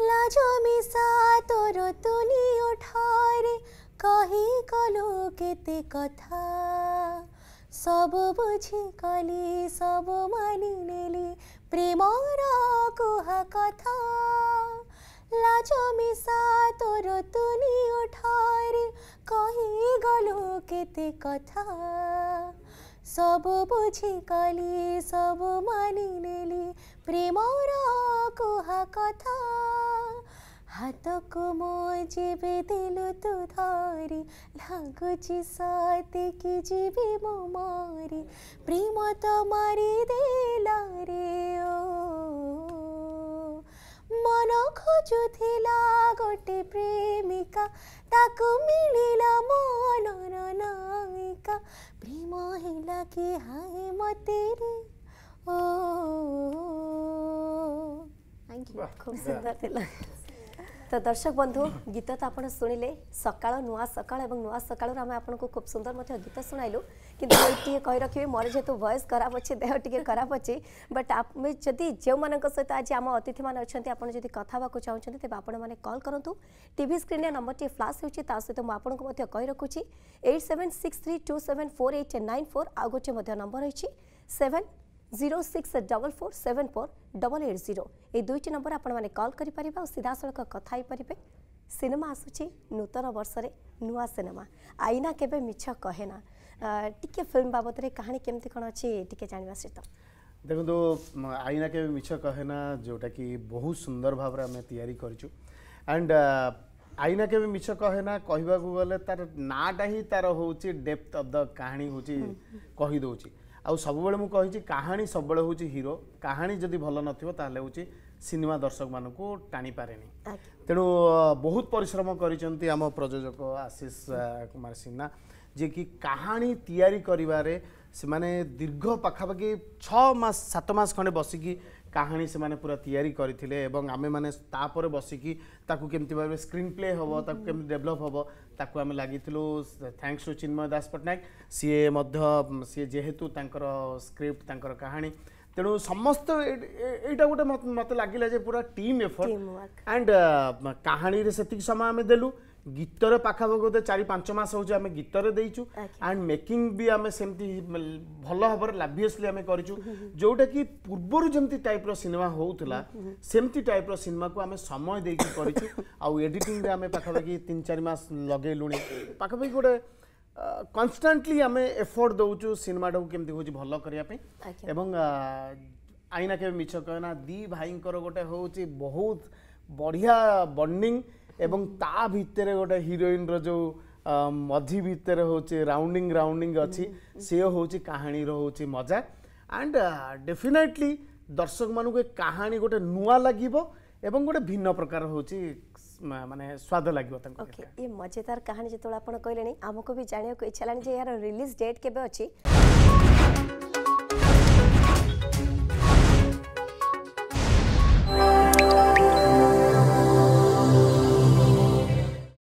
लाजो मिसा तर तुनि उठार कहीँ गल केत कथा सब बुझिकल सब मानि प्रेम र कु कथा लाजो मिसा तर तुनि उठार कहीँ गल केत कथा सब बुझिकली सब मानि प्रेम र हा कथा ହାତକୁ ମୋ ଯେବେ ଦେଲୁ ତୁ ଧରି ଲାଗୁଛି ସତେ କି ଯିବି ମୁଁ ମରି ପ୍ରେମ ତ ମରି ଦେଲା ରେ ମନ ଖୋଜୁଥିଲା ଗୋଟେ ପ୍ରେମିକା ତାକୁ ମିଳିଲା ମନର ନାୟିକା ପ୍ରେମ ହେଲା କି ହାଏ ମତେ ରେ ओ थैंक यू खूब सुंदर दिला ତ ଦର୍ଶକ ବନ୍ଧୁ ଗୀତ ତ ଆପଣ ଶୁଣିଲେ ସକାଳ ନୂଆ ସକାଳ ଏବଂ ନୂଆ ସକାଳରୁ ଆମେ ଆପଣଙ୍କୁ ଖୁବ୍ ସୁନ୍ଦର ମଧ୍ୟ ଗୀତ ଶୁଣାଇଲୁ କିନ୍ତୁ ଟିକେ କହି ରଖିବେ ମୋର ଯେହେତୁ ଭଏସ୍ ଖରାପ ଅଛି ଦେହ ଟିକେ ଖରାପ ଅଛି ବଟ୍ ଆମେ ଯଦି ଯେଉଁମାନଙ୍କ ସହିତ ଆଜି ଆମ ଅତିଥିମାନେ ଅଛନ୍ତି ଆପଣ ଯଦି କଥା ହେବାକୁ ଚାହୁଁଛନ୍ତି ତେବେ ଆପଣମାନେ କଲ୍ କରନ୍ତୁ ଟିଭି ସ୍କ୍ରିନ୍ରେ ନମ୍ବରଟି ଫ୍ଲାସ୍ ହେଉଛି ତା ସହିତ ମୁଁ ଆପଣଙ୍କୁ ମଧ୍ୟ କହି ରଖୁଛି eight seven six three two seven four eight nine four ଆଉ ଗୋଟିଏ ମଧ୍ୟ ନମ୍ବର ରହିଛି seven zero six double four seven four double eight zero এই দুইটি নম্বর আপনার কল করে পে ও সিধাসলখ কথা হয়েপারে সিনেমা আসুচি নূতন বর্ষে নূয় সিনেমা আইনা কেবে মিছ কহে না টিকি ফিল্ম বাবদে কাহিনী কমিটি কম অনেক টিকি জাঁয়া সহ দেখুন আইনা কেবে মিছ কহে না যেটা কি বহু সুন্দর ভাবে আমি তৈরি করছু অ্যান্ড আইনা কেবে মিছ কহে না কহবাকে গেলে তার নাটা হি তার হচ্ছে ডেপথ অফ দ কাহিনী হচ্ছে কহিদি ଆଉ ସବୁବେଳେ ମୁଁ କହିଛି କାହାଣୀ ସବୁବେଳେ ହେଉଛି ହିରୋ କାହାଣୀ ଯଦି ଭଲ ନଥିବ ତାହେଲେ ହେଉଛି ସିନେମା ଦର୍ଶକମାନଙ୍କୁ ଟାଣିପାରେନି ତେଣୁ ବହୁତ ପରିଶ୍ରମ କରିଛନ୍ତି ଆମ ପ୍ରଯୋଜକ ଆଶିଷ କୁମାର ସିହ୍ନା ଯିଏକି କାହାଣୀ ତିଆରି କରିବାରେ ସେମାନେ ଦୀର୍ଘ ପାଖାପାଖି ଛଅ ମାସ ସାତ ଖଣ୍ଡେ ବସିକି কাহিনী সে পুরা তৈরি করে এবং আমি মানে তাপরে বসিকি তাকে কমিটি ভাবে স্ক্রিন প্লে হব তাকে কমিটি ডেভেলপ হব তাকে আমি লাগিলু thanks to Chinmay Das Pattanaik C C যেহেতু তাঁর স্ক্রিপ্ট তাঁর কাহিনী তেমন সমস্ত এইটা গোটে মতো লাগিলা যে পুরা টিম এফর্ট আন্ড কাহিনী সেতিক সময় আমি দেলু গীতর পাখাপাখি বোধ চারি পাঁচ মাস হচ্ছে আমি গীতর দিয়েছু আন্ড মেকিং বি আমি সেমতি ভাল ভাবে লাভিয়সলি আমি করছু যেটা কি পূর্বর যেমতি টাইপর সিনেমা হোলা সেমতি টাইপর সিনেমা কু আমি সময় দিয়ে করছু আডিটিং আমি পাখাপাখি তিন চারি মাস লগাইলু পাখাপাখি গোটে কনস্টাটলি আমি এফোর্ট দেছু সিনেমাটা কেমতি হচ্ছে ভাল করা এবং আইনা কেবে মিছ কহে দি ভাইঙ্কর গোটে হচ্ছে বহুত বঢ়িয়া বন্ডিং ଏବଂ ତା ଭିତରେ ଗୋଟେ ହିରୋଇନ୍ର ଯେଉଁ ମଝି ଭିତରେ ହେଉଛି ରାଉଣ୍ଡିଂ ରାଉଣ୍ଡିଂ ଅଛି ସିଏ ହେଉଛି କାହାଣୀର ହେଉଛି ମଜା ଆଣ୍ଡ ଡେଫିନେଟଲି ଦର୍ଶକମାନଙ୍କୁ ଏ କାହାଣୀ ଗୋଟେ ନୂଆ ଲାଗିବ এবং গোটে ভিন্ন প্রকার হচ্ছে মানে স্বাদ লাগিব তাঙ্কু ওকে এই মজেদার কাহিনী যেতবেলে আপন কইলেনি আমকো বি জানিও ইচ্ছা লানি যে ইয়ার রিলিজ ডেট কেবে অছি